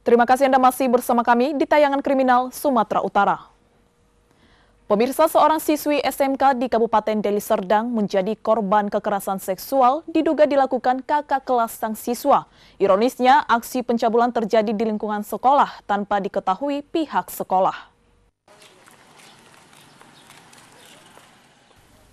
Terima kasih Anda masih bersama kami di tayangan kriminal Sumatera Utara. Pemirsa seorang siswi SMK di Kabupaten Deli Serdang menjadi korban kekerasan seksual diduga dilakukan kakak kelas sang siswa. Ironisnya, aksi pencabulan terjadi di lingkungan sekolah tanpa diketahui pihak sekolah.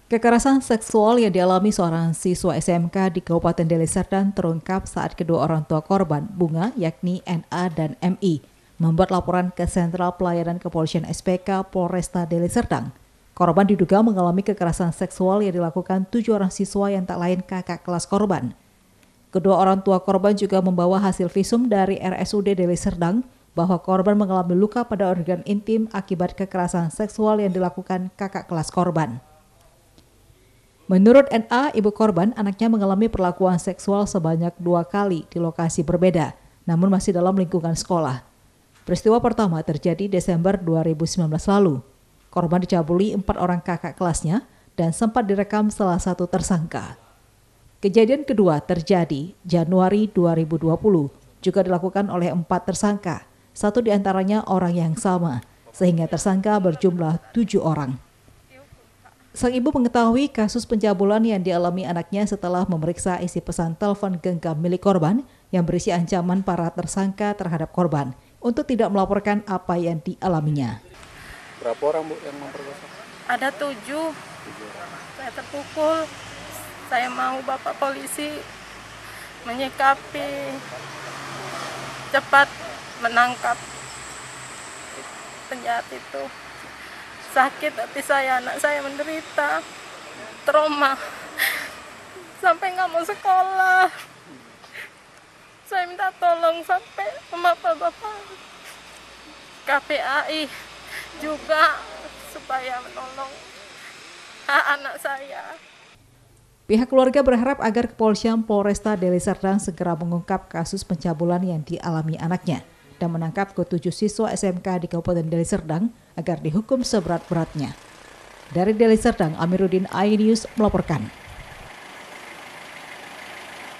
Kekerasan seksual yang dialami seorang siswa SMK di Kabupaten Deli Serdang terungkap saat kedua orang tua korban, Bunga, yakni NA dan MI, membuat laporan ke Sentral Pelayanan Kepolisian SPK Polresta Deli Serdang. Korban diduga mengalami kekerasan seksual yang dilakukan tujuh orang siswa yang tak lain kakak kelas korban. Kedua orang tua korban juga membawa hasil visum dari RSUD Deli Serdang bahwa korban mengalami luka pada organ intim akibat kekerasan seksual yang dilakukan kakak kelas korban. Menurut NA, ibu korban, anaknya mengalami perlakuan seksual sebanyak dua kali di lokasi berbeda, namun masih dalam lingkungan sekolah. Peristiwa pertama terjadi Desember 2019 lalu. Korban dicabuli empat orang kakak kelasnya dan sempat direkam salah satu tersangka. Kejadian kedua terjadi Januari 2020, juga dilakukan oleh empat tersangka, satu diantaranya orang yang sama, sehingga tersangka berjumlah tujuh orang. Sang ibu mengetahui kasus pencabulan yang dialami anaknya setelah memeriksa isi pesan telepon genggam milik korban yang berisi ancaman para tersangka terhadap korban untuk tidak melaporkan apa yang dialaminya. Berapa orang Bu yang memperkosa? Ada tujuh. tujuh saya terpukul. Saya mau Bapak polisi menyikapi cepat menangkap penjahat itu sakit hati saya anak saya menderita trauma sampai nggak mau sekolah saya minta tolong sampai sama bapak KPAI juga supaya menolong hak anak saya. Pihak keluarga berharap agar kepolisian Polresta Deli Serdang segera mengungkap kasus pencabulan yang dialami anaknya dan menangkap ketujuh siswa SMK di Kabupaten Deli Serdang agar dihukum seberat-beratnya. Dari Deli Serdang, Amiruddin Ainius melaporkan.